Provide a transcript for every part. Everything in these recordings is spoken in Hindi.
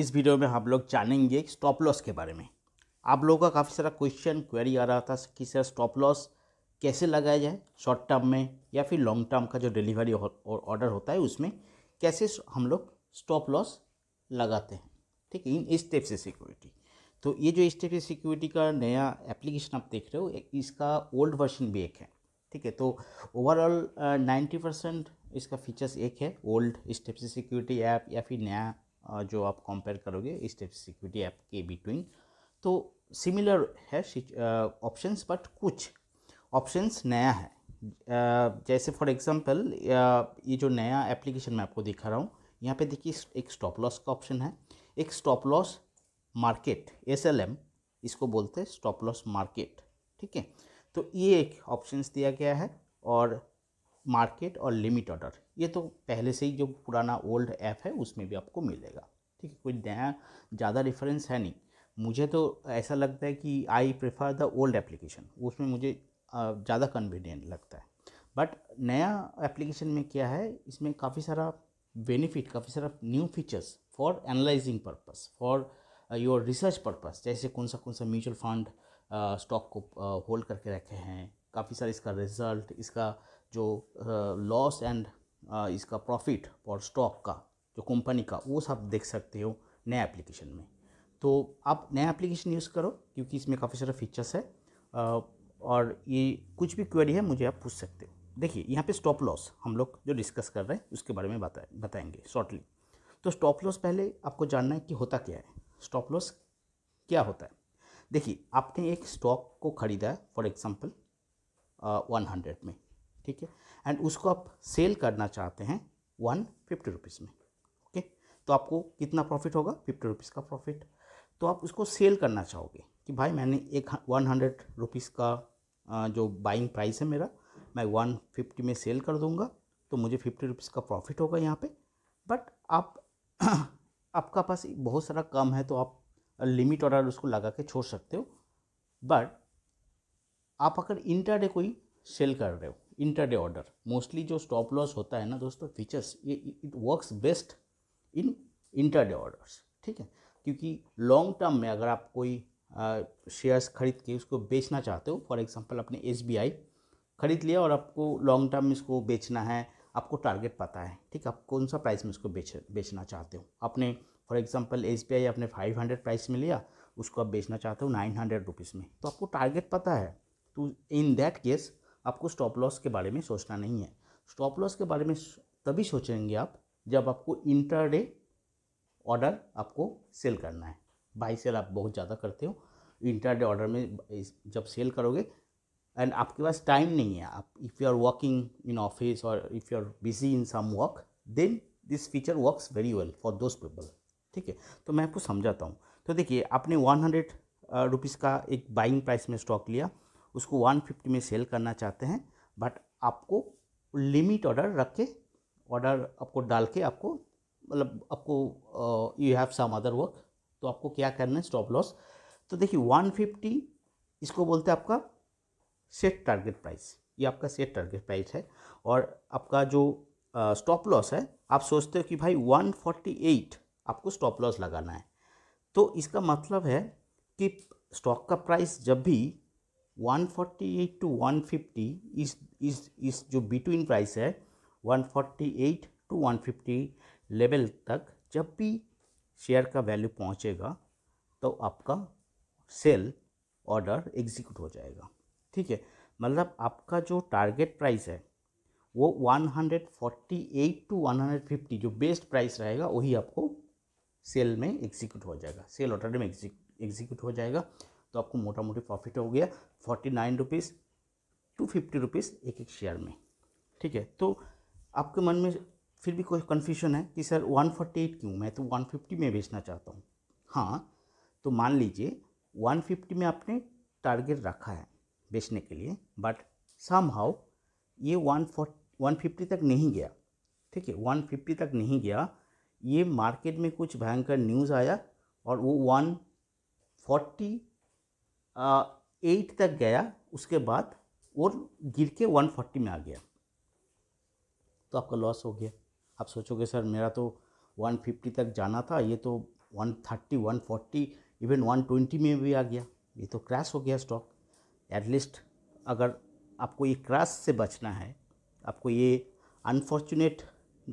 इस वीडियो में हम लोग जानेंगे स्टॉप लॉस के बारे में आप लोगों का काफ़ी सारा क्वेश्चन क्वेरी आ रहा था कि सर स्टॉप लॉस कैसे लगाया जाए शॉर्ट टर्म में या फिर लॉन्ग टर्म का जो डिलीवरी ऑर्डर होता है उसमें कैसे हम लोग स्टॉप लॉस लगाते हैं ठीक है इन स्टेप से सिक्योरिटी तो ये जो स्टेप से सिक्योरिटी का नया एप्लीकेशन आप देख रहे हो इसका ओल्ड वर्जन भी एक है ठीक है तो ओवरऑल नाइन्टी परसेंट इसका फीचर्स एक है ओल्ड स्टेप से सिक्योरिटी ऐप या फिर नया जो आप कंपेयर करोगे स्टेट सिक्योरिटी ऐप के बिटवीन तो सिमिलर है ऑप्शंस बट कुछ ऑप्शंस नया है जैसे फॉर एग्जांपल ये जो नया एप्लीकेशन मैं आपको दिखा रहा हूँ यहाँ पे देखिए एक स्टॉप लॉस का ऑप्शन है एक स्टॉप लॉस मार्केट एस इसको बोलते हैं स्टॉप लॉस मार्केट ठीक है तो ये एक ऑप्शंस दिया गया है और मार्केट और लिमिट ऑर्डर ये तो पहले से ही जो पुराना ओल्ड ऐप है उसमें भी आपको मिलेगा ठीक है कोई नया ज़्यादा डिफरेंस है नहीं मुझे तो ऐसा लगता है कि I prefer the old application उसमें मुझे ज़्यादा कन्वीनियंट लगता है बट नया एप्लीकेशन में क्या है इसमें काफ़ी सारा बेनिफिट काफ़ी सारा new features for analysing purpose for your research purpose जैसे कौन सा कौन सा म्यूचुअल फंड स्टॉक को होल्ड करके रखे हैं काफ़ी सारे इसका रिजल्ट इसका जो लॉस एंड इसका प्रॉफिट और स्टॉक का जो कंपनी का वो सब देख सकते हो नया एप्लीकेशन में तो आप नया एप्लीकेशन यूज़ करो क्योंकि इसमें काफ़ी सारे फीचर्स है और ये कुछ भी क्वेरी है मुझे आप पूछ सकते हो देखिए यहाँ पे स्टॉप लॉस हम लोग जो डिस्कस कर रहे हैं उसके बारे में बताए बताएंगे शॉर्टली तो स्टॉप लॉस पहले आपको जानना है कि होता क्या है स्टॉप लॉस क्या होता है देखिए आपने एक स्टॉक को ख़रीदा है फॉर एग्ज़ाम्पल वन हंड्रेड में ठीक है एंड उसको आप सेल करना चाहते हैं वन फिफ्टी रुपीज़ में ओके तो आपको कितना प्रॉफिट होगा फिफ्टी रुपीज़ का प्रॉफिट तो आप उसको सेल करना चाहोगे कि भाई मैंने एक वन हंड्रेड रुपीज़ का जो बाइंग प्राइस है मेरा मैं वन फिफ्टी में सेल कर दूंगा तो मुझे फिफ्टी रुपीज़ का प्रॉफिट होगा यहाँ पे बट आप आपका पास बहुत सारा कम है तो आप लिमिट ऑर्डर उसको लगा के छोड़ सकते हो बट आप अगर इंटरडे कोई सेल कर रहे हो इंटर डे ऑर्डर मोस्टली जो स्टॉप लॉस होता है ना दोस्तों फीचर्स ये it works best in intraday orders ठीक है क्योंकि लॉन्ग टर्म में अगर आप कोई शेयर्स खरीद के उसको बेचना चाहते हो फॉर एग्जांपल आपने एस खरीद लिया और आपको लॉन्ग टर्म में इसको बेचना है आपको टारगेट पता है ठीक है आप कौन सा प्राइस में इसको बेच बेचना चाहते हो आपने फॉर एग्जांपल एस आपने हंड्रेड प्राइस में लिया उसको आप बेचना चाहते हो नाइन हंड्रेड रुपीज़ में तो आपको टारगेट पता है तो इन दैट केस आपको स्टॉप लॉस के बारे में सोचना नहीं है स्टॉप लॉस के बारे में तभी सोचेंगे आप जब आपको इंटर डे ऑर्डर आपको सेल करना है बाई सेल आप बहुत ज़्यादा करते हो इंटर डे ऑर्डर में जब सेल करोगे एंड आपके पास टाइम नहीं है आप if you are working in office और if you are busy in some work then this feature works very well for those people ठीक है तो मैं आपको समझाता हूँ तो देखिए आपने वन हंड्रेड रुपीज़ का एक बाइंग प्राइस में स्टॉक लिया उसको 150 में सेल करना चाहते हैं बट आपको लिमिट ऑर्डर रख के ऑर्डर आपको डाल के आपको मतलब आपको you have some other work तो आपको क्या करना है स्टॉप लॉस तो देखिए 150 इसको बोलते हैं आपका सेट टारगेट प्राइस ये आपका सेट टारगेट प्राइस है और आपका जो स्टॉप लॉस है आप सोचते हो कि भाई 148 आपको स्टॉप लॉस लगाना है तो इसका मतलब है कि स्टॉक का प्राइस जब भी 148 टू 150 इस इस इस जो बिटवीन प्राइस है 148 टू 150 लेवल तक जब भी शेयर का वैल्यू पहुंचेगा तो आपका सेल ऑर्डर एग्जीक्यूट हो जाएगा ठीक है मतलब आपका जो टारगेट प्राइस है वो 148 टू 150 जो बेस्ट प्राइस रहेगा वही आपको सेल में एग्जीक्यूट हो जाएगा सेल ऑर्डर में एग्जीक्यूट हो जाएगा तो आपको मोटा मोटी प्रॉफिट हो गया forty nine rupees to fifty rupees एक एक शेयर में ठीक है तो आपके मन में फिर भी कोई कन्फ्यूजन है कि सर वन फोर्टी एट क्यों मैं तो वन फिफ्टी में बेचना चाहता हूँ हाँ तो मान लीजिए वन फिफ्टी में आपने टारगेट रखा है बेचने के लिए बट सम हाउ ये वन वन फिफ्टी तक नहीं गया ठीक है वन फिफ्टी तक नहीं गया ये मार्केट में कुछ भयंकर न्यूज़ आया और वो वन फोर्टी एट तक गया उसके बाद और गिर के वन फोर्टी में आ गया तो आपका लॉस हो गया आप सोचोगे सर मेरा तो वन फिफ्टी तक जाना था ये तो one thirty one forty even one twenty में भी आ गया ये तो क्रैश हो गया स्टॉक एटलीस्ट अगर आपको ये क्रैश से बचना है आपको ये अनफॉर्चुनेट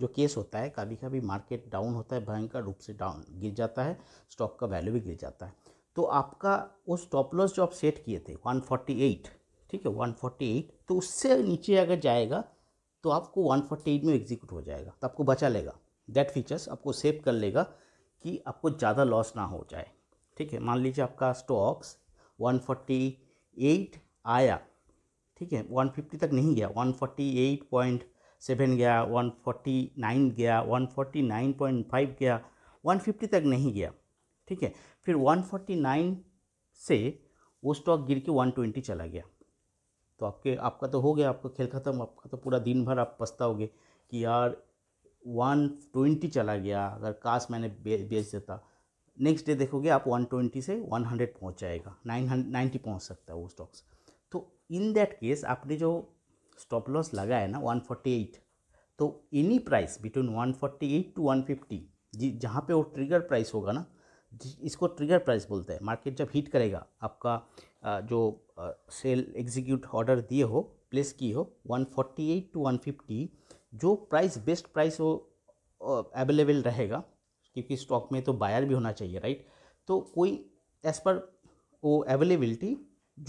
जो केस होता है कभी कभी मार्केट डाउन होता है भयंकर रूप से डाउन गिर जाता है स्टॉक का वैल्यू भी गिर जाता है तो आपका वो स्टॉप लॉस जो आप सेट किए थे 148 ठीक है 148 तो उससे नीचे अगर जाएगा तो आपको 148 में एग्जीक्यूट हो जाएगा तो आपको बचा लेगा दैट फीचर्स आपको सेव कर लेगा कि आपको ज़्यादा लॉस ना हो जाए ठीक है मान लीजिए आपका स्टॉक्स 148 आया ठीक है 150 तक नहीं गया 148.7 गया 149 गया 149.5 गया 150 तक नहीं गया ठीक है फिर 149 से वो स्टॉक गिर के 120 चला गया तो आपके आपका तो हो गया आपका खेल ख़त्म आपका तो पूरा दिन भर आप पछताओगे कि यार 120 चला गया अगर काश मैंने बेच देता नेक्स्ट डे देखोगे आप 120 से 100 पहुँच जाएगा नाइन नाइन्टी पहुँच सकता है वो स्टॉक्स तो इन दैट केस आपने जो स्टॉप लॉस लगाया ना 148 तो एनी प्राइस बिटवीन 148 टू 150 जी जहाँ पे वो ट्रिगर प्राइस होगा ना इसको ट्रिगर प्राइस बोलते हैं मार्केट जब हीट करेगा आपका जो सेल एग्जीक्यूट ऑर्डर दिए हो प्लेस की हो 148 टू 150 जो प्राइस बेस्ट प्राइस वो अवेलेबल रहेगा क्योंकि स्टॉक में तो बायर भी होना चाहिए राइट तो कोई एज पर वो अवेलेबिलिटी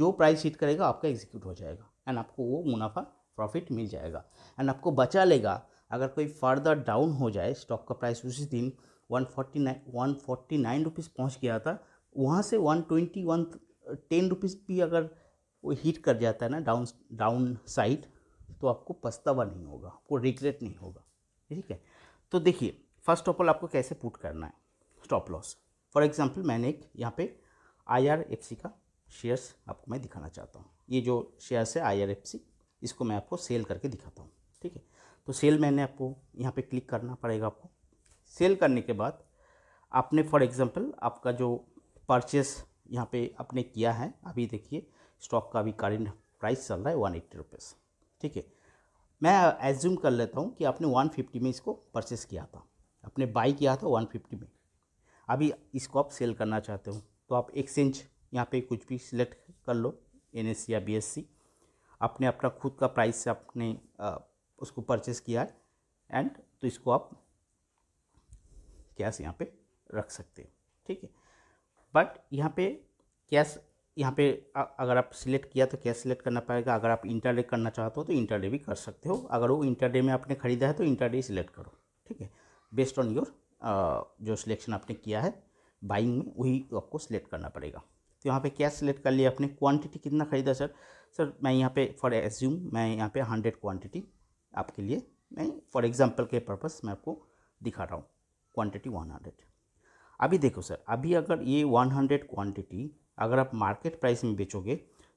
जो प्राइस हीट करेगा आपका एग्जीक्यूट हो जाएगा एंड आपको वो मुनाफा प्रॉफिट मिल जाएगा एंड आपको बचा लेगा अगर कोई फर्दर डाउन हो जाए स्टॉक का प्राइस उसी दिन one forty nine one forty nine rupees पहुँच गया था वहाँ से one twenty one ten rupees भी अगर वो हीट कर जाता है ना डाउन डाउन साइड तो आपको पछतावा नहीं होगा आपको रिग्रेट नहीं होगा ठीक है तो देखिए फर्स्ट ऑफ ऑल आपको कैसे पुट करना है स्टॉप लॉस फॉर एग्जाम्पल मैंने एक यहाँ पे आई आर एफ सी का शेयर्स आपको मैं दिखाना चाहता हूँ ये जो शेयर्स है आई आर एफ सी इसको मैं आपको सेल करके दिखाता हूँ ठीक है तो सेल मैंने आपको यहाँ पे क्लिक करना पड़ेगा आपको सेल करने के बाद आपने फॉर एग्ज़ाम्पल आपका जो परचेस यहाँ पे आपने किया है अभी देखिए स्टॉक का अभी करेंट प्राइस चल रहा है वन एट्टी रुपीज़ ठीक है मैं एज्यूम कर लेता हूँ कि आपने वन फिफ्टी में इसको परचेस किया था आपने बाई किया था वन फिफ्टी में अभी इसको आप सेल करना चाहते हो तो आप एक्सचेंज यहाँ पे कुछ भी सिलेक्ट कर लो एन या बी आपने अपना खुद का प्राइस से आपने उसको परचेस किया है एंड तो इसको आप कैश यहाँ पे रख सकते हो ठीक है बट यहाँ पे कैश यहाँ पे अगर आप सिलेक्ट किया तो कैश सिलेक्ट करना पड़ेगा अगर आप इंटरडे करना चाहते हो तो इंटरडे भी कर सकते हो अगर वो इंटरडे में आपने ख़रीदा है तो इंटरडे सिलेक्ट करो ठीक है बेस्ड ऑन योर जो सिलेक्शन आपने किया है बाइंग में वही आपको सिलेक्ट करना पड़ेगा तो यहाँ पे कैश सिलेक्ट कर लिया आपने क्वांटिटी कितना ख़रीदा सर सर मैं यहाँ पे फॉर एज्यूम मैं यहाँ पे हंड्रेड क्वांटिटी आपके लिए मैं फॉर एग्जांपल के पर्पस मैं आपको दिखा रहा हूँ क्वांटिटी 100 अभी देखो सर अभी अगर ये 100 क्वांटिटी अगर आप मार्केट प्राइस में बेचोगे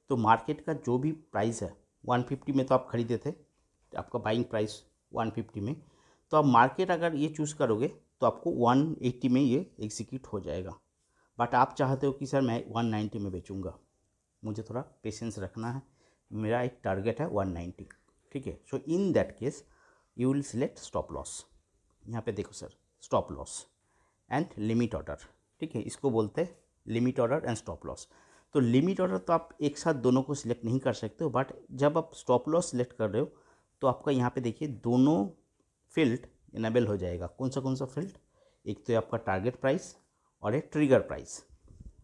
तो मार्केट का जो भी प्राइस है 150 में तो आप खरीदे थे आपका बाइंग प्राइस 150 में तो आप मार्केट अगर ये चूज़ करोगे तो आपको 180 में ये एग्जीक्यूट हो जाएगा बट आप चाहते हो कि सर मैं वन में बेचूँगा मुझे थोड़ा पेशेंस रखना है मेरा एक टारगेट है वन ठीक है so in that case you will select stop loss यहाँ पे देखो sir stop loss and limit order ठीक है इसको बोलते हैं limit order and stop loss तो लिमिट ऑर्डर तो आप एक साथ दोनों को सिलेक्ट नहीं कर सकते हो बट जब आप स्टॉप लॉस सिलेक्ट कर रहे हो तो आपका यहाँ पे देखिए दोनों फील्ड इनेबल हो जाएगा कौन सा कौन सा फील्ड एक तो आपका टारगेट प्राइस और एक ट्रिगर प्राइस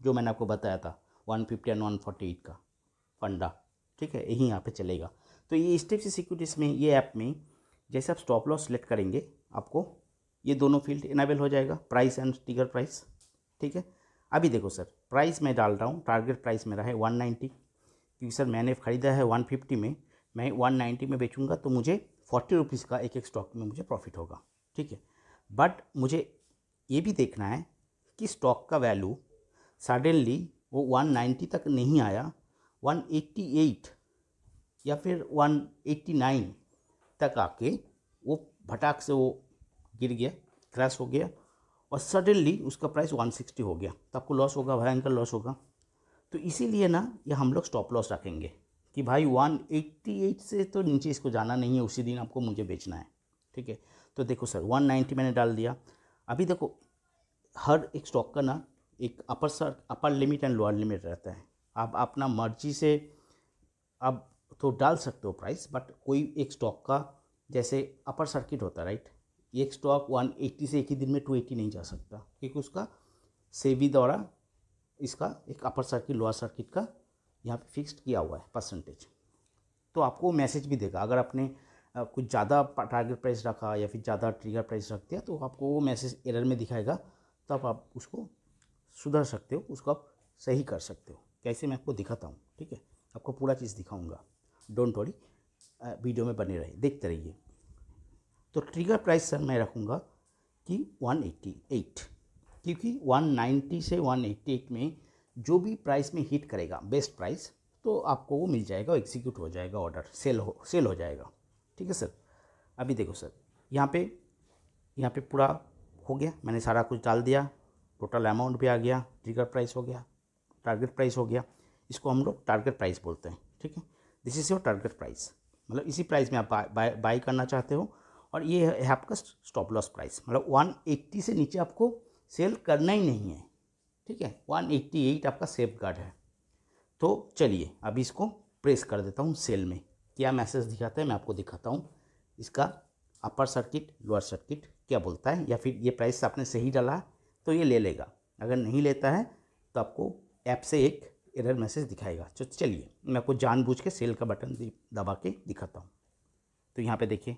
जो मैंने आपको बताया था one fifty and one forty eight का फंडा ठीक है यही यहाँ पे चलेगा तो ये स्टेप सिक्योरिटीज़ में ये ऐप में जैसे आप स्टॉप लॉस सिलेक्ट करेंगे आपको ये दोनों फील्ड इनेबल हो जाएगा प्राइस एंड टिगर प्राइस ठीक है अभी देखो सर प्राइस मैं डाल रहा हूँ टारगेट प्राइस मेरा है 190 क्योंकि सर मैंने ख़रीदा है 150 में मैं 190 में बेचूंगा तो मुझे फोर्टी रुपीज़ का एक एक स्टॉक में मुझे प्रॉफिट होगा ठीक है बट मुझे ये भी देखना है कि स्टॉक का वैल्यू सडनली वो 190 तक नहीं आया 188 या फिर 189 तक आके वो भटाक से वो गिर गया क्रैश हो गया और सडनली उसका प्राइस 160 हो गया तो आपको लॉस होगा भयंकर लॉस होगा तो इसीलिए ना ये हम लोग स्टॉप लॉस रखेंगे कि भाई 188 से तो नीचे इसको जाना नहीं है उसी दिन आपको मुझे बेचना है ठीक है तो देखो सर 190 मैंने डाल दिया अभी देखो हर एक स्टॉक का ना एक upper sir upper limit and lower limit रहता है आप अपना मर्जी से आप तो डाल सकते हो प्राइस बट कोई एक स्टॉक का जैसे अपर सर्किट होता है राइट एक स्टॉक 180 से एक ही दिन में 280 नहीं जा सकता क्योंकि उसका सेवी द्वारा इसका एक अपर सर्किट लोअर सर्किट का यहाँ पे फिक्स्ड किया हुआ है परसेंटेज तो आपको मैसेज भी देगा अगर आपने कुछ ज़्यादा टारगेट प्राइस रखा या फिर ज़्यादा ट्रिगर प्राइस रख दिया तो आपको वो मैसेज एरर में दिखाएगा तब तो आप उसको सुधर सकते हो उसको आप सही कर सकते हो कैसे मैं आपको दिखाता हूँ ठीक है आपको पूरा चीज़ दिखाऊँगा डोंट वरी वीडियो में बने रहे देखते रहिए तो ट्रिगर प्राइस सर मैं रखूँगा कि 188 क्योंकि 190 से 188 में जो भी प्राइस में हिट करेगा बेस्ट प्राइस तो आपको वो मिल जाएगा एग्जीक्यूट हो जाएगा ऑर्डर सेल हो सेल हो जाएगा ठीक है सर अभी देखो सर यहाँ पे यहाँ पे पूरा हो गया मैंने सारा कुछ डाल दिया टोटल अमाउंट भी आ गया ट्रिगर प्राइस हो गया टारगेट प्राइस हो गया इसको हम लोग टारगेट प्राइस बोलते हैं ठीक है this is your target price मतलब इसी प्राइस में आप बाई बाय करना चाहते हो और ये है आपका स्टॉप लॉस प्राइस मतलब 180 से नीचे आपको सेल करना ही नहीं है ठीक है 188 आपका सेफ गार्ड है तो चलिए अभी इसको प्रेस कर देता हूँ सेल में क्या मैसेज दिखाता है मैं आपको दिखाता हूँ इसका अपर सर्किट लोअर सर्किट क्या बोलता है या फिर ये प्राइस आपने सही डाला तो ये ले लेगा अगर नहीं लेता है तो आपको ऐप से एक एरर मैसेज दिखाएगा तो चलिए मैं आपको जानबूझ के सेल का बटन दबा के दिखाता हूँ तो यहाँ पे देखिए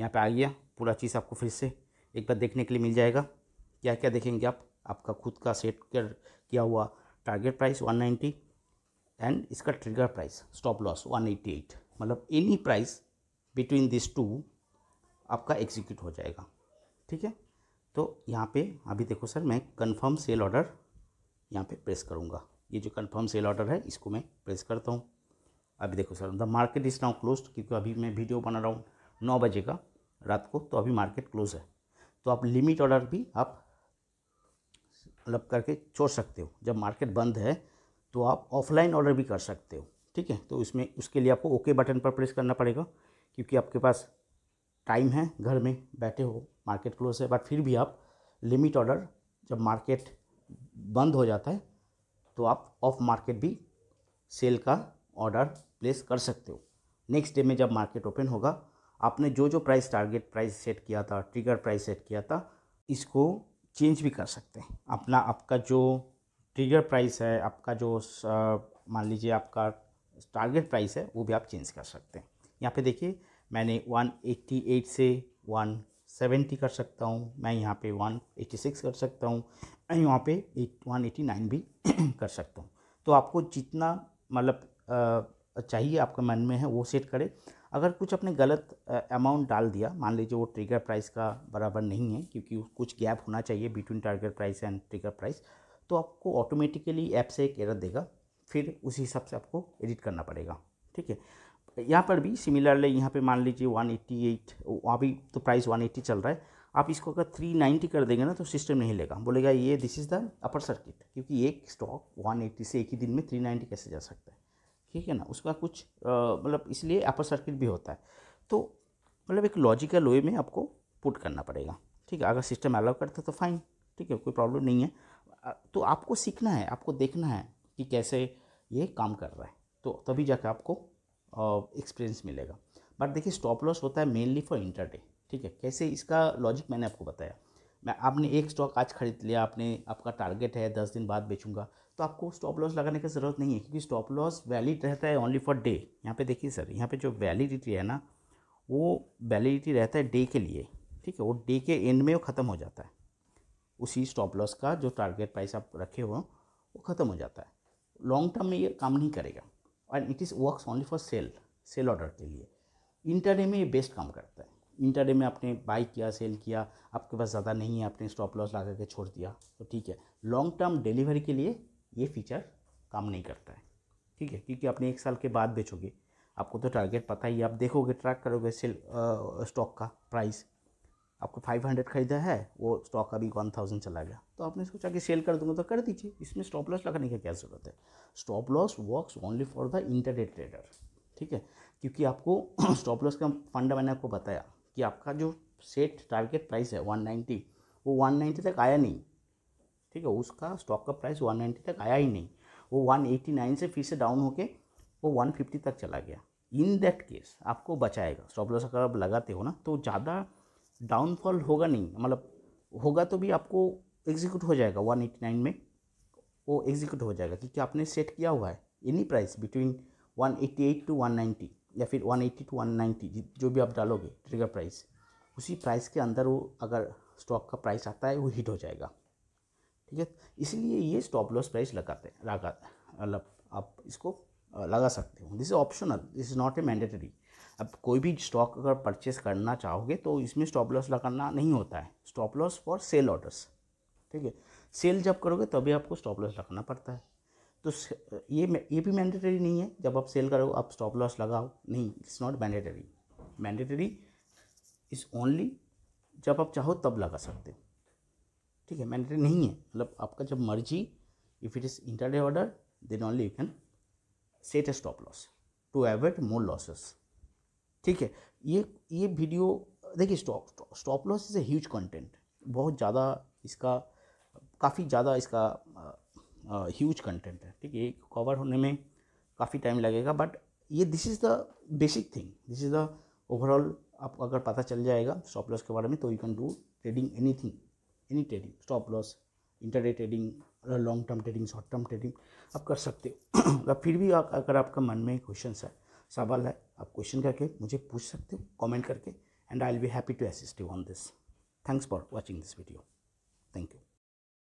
यहाँ पे आ गया पूरा चीज़ आपको फिर से एक बार देखने के लिए मिल जाएगा क्या क्या देखेंगे आप आपका खुद का सेट कर किया हुआ टारगेट प्राइस 190 एंड इसका ट्रिगर प्राइस स्टॉप लॉस 188 मतलब any price between this to आपका एग्जीक्यूट हो जाएगा ठीक है तो यहाँ पे अभी देखो सर मैं कन्फर्म सेल ऑर्डर यहाँ पे प्रेस करूँगा ये जो कन्फर्म सेल ऑर्डर है इसको मैं प्रेस करता हूँ अभी देखो sir the market is now close क्योंकि अभी मैं वीडियो बना रहा हूँ नौ बजे का रात को तो अभी मार्केट क्लोज है तो आप लिमिट ऑर्डर भी आप लब मतलब करके छोड़ सकते हो जब मार्केट बंद है तो आप ऑफलाइन ऑर्डर भी कर सकते हो ठीक है तो इसमें उसके लिए आपको ओके बटन पर प्रेस करना पड़ेगा क्योंकि आपके पास टाइम है घर में बैठे हो मार्केट क्लोज है बट फिर भी आप लिमिट ऑर्डर जब मार्केट बंद हो जाता है तो आप ऑफ मार्केट भी सेल का ऑर्डर प्लेस कर सकते हो नेक्स्ट डे में जब मार्केट ओपन होगा आपने जो जो प्राइस टारगेट प्राइस सेट किया था ट्रिगर प्राइस सेट किया था इसको चेंज भी कर सकते हैं अपना आपका जो ट्रिगर प्राइस है आपका जो मान लीजिए आपका टारगेट प्राइस है वो भी आप चेंज कर सकते हैं यहाँ पे देखिए मैंने 188 से 170 कर सकता हूँ मैं यहाँ पे 186 कर सकता हूँ मैं यहाँ पे 189 भी कर सकता हूँ तो आपको जितना मतलब चाहिए आपके मन में है वो सेट करें अगर कुछ अपने गलत अमाउंट डाल दिया मान लीजिए वो ट्रिगर प्राइस का बराबर नहीं है क्योंकि कुछ गैप होना चाहिए between target price and trigger price तो आपको ऑटोमेटिकली ऐप से एक एरर देगा फिर उसी हिसाब से आपको एडिट करना पड़ेगा ठीक है यहाँ पर भी सिमिलरली यहाँ पे मान लीजिए 188 अभी तो प्राइस 180 चल रहा है आप इसको अगर 390 कर देंगे ना तो सिस्टम नहीं लेगा बोलेगा ये this is the upper circuit क्योंकि एक स्टॉक 180 से एक ही दिन में 390 कैसे जा सकता है ठीक है ना उसका कुछ मतलब इसलिए अपर सर्किट भी होता है तो मतलब एक लॉजिकल वे में आपको पुट करना पड़ेगा ठीक है अगर सिस्टम अलाउ करता है तो फाइन ठीक है कोई प्रॉब्लम नहीं है तो आपको सीखना है आपको देखना है कि कैसे ये काम कर रहा है तो तभी जाकर आपको एक्सपीरियंस मिलेगा बट देखिए स्टॉप लॉस होता है मेनली फॉर इंटरडे ठीक है कैसे इसका लॉजिक मैंने आपको बताया मैं आपने एक स्टॉक आज खरीद लिया आपने आपका टारगेट है दस दिन बाद बेचूंगा तो आपको स्टॉप लॉस लगाने की ज़रूरत नहीं है क्योंकि स्टॉप लॉस वैलिड रहता है ओनली फॉर डे यहाँ पे देखिए सर यहाँ पे जो वैलिडिटी है ना वो वैलिडिटी रहता है डे के लिए ठीक है वो डे के एंड में वो ख़त्म हो जाता है उसी स्टॉप लॉस का जो टारगेट प्राइस आप रखे हुए हो वो ख़त्म हो जाता है लॉन्ग टर्म में ये काम नहीं करेगा and it is work only for sell sell order के लिए इंटरडे में ये बेस्ट काम करता है इंटरडे में आपने बाई किया सेल किया आपके पास ज़्यादा नहीं है आपने स्टॉप लॉस लगा के छोड़ दिया तो ठीक है लॉन्ग टर्म डिलीवरी के लिए ये फीचर काम नहीं करता है ठीक है क्योंकि आपने एक साल के बाद बेचोगे आपको तो टारगेट पता ही आप देखोगे ट्रैक करोगे सेल स्टॉक का प्राइस आपको 500 ख़रीदा है वो स्टॉक अभी 1000 चला गया तो आपने सोचा कि सेल कर दूंगा तो कर दीजिए इसमें स्टॉप लॉस लगाने की क्या ज़रूरत है stop loss works only for the internet trader ठीक है क्योंकि आपको स्टॉप लॉस का फंडा मैंने आपको बताया कि आपका जो सेट टारगेट प्राइस है 190 वो 190 तक आया नहीं ठीक है उसका स्टॉक का प्राइस 190 तक आया ही नहीं वो 189 से फिर से डाउन होके वो 150 तक चला गया इन दैट केस आपको बचाएगा स्टॉप लॉस अगर आप लगाते हो ना तो ज़्यादा डाउनफॉल होगा नहीं मतलब होगा तो भी आपको एग्जीक्यूट हो जाएगा 189 में वो एग्जीक्यूट हो जाएगा क्योंकि आपने सेट किया हुआ है एनी प्राइस बिटवीन 188 टू 190 या फिर 180 टू 190 जो भी आप डालोगे ट्रिगर प्राइस उसी प्राइस के अंदर वो अगर स्टॉक का प्राइस आता है वो हिट हो जाएगा ठीक है इसलिए ये स्टॉप लॉस प्राइस लगाते हैं लगा मतलब आप इसको लगा सकते हो this is optional this is not a mandatory अब कोई भी स्टॉक अगर परचेस करना चाहोगे तो इसमें स्टॉप लॉस लगाना नहीं होता है stop loss for sell orders ठीक है सेल जब करोगे तभी आपको स्टॉप लॉस लगाना पड़ता है तो ये ये भी मैंडेटरी नहीं है जब आप सेल करोगे आप स्टॉप लॉस लगाओ नहीं it's not mandatory mandatory is only जब आप चाहो तब लगा सकते हो ठीक है मैंडेटरी नहीं है मतलब आपका जब मर्जी if it is intraday order then only you can set a stop loss to avoid more losses ठीक है ये ये वीडियो देखिए stop stop loss is a huge content बहुत ज़्यादा इसका काफ़ी ज़्यादा इसका ह्यूज कंटेंट है ठीक है एक कवर होने में काफ़ी टाइम लगेगा बट ये this is the basic thing this is the overall आपको अगर पता चल जाएगा स्टॉप लॉस के बारे में तो you can do trading anything any trading stop loss intraday trading long term trading short term trading आप कर सकते हो फिर भी अगर आपका मन में क्वेश्चन है सवाल है आप क्वेश्चन करके मुझे पूछ सकते हो कॉमेंट करके and I will be happy to assist you on this thanks for watching this video thank you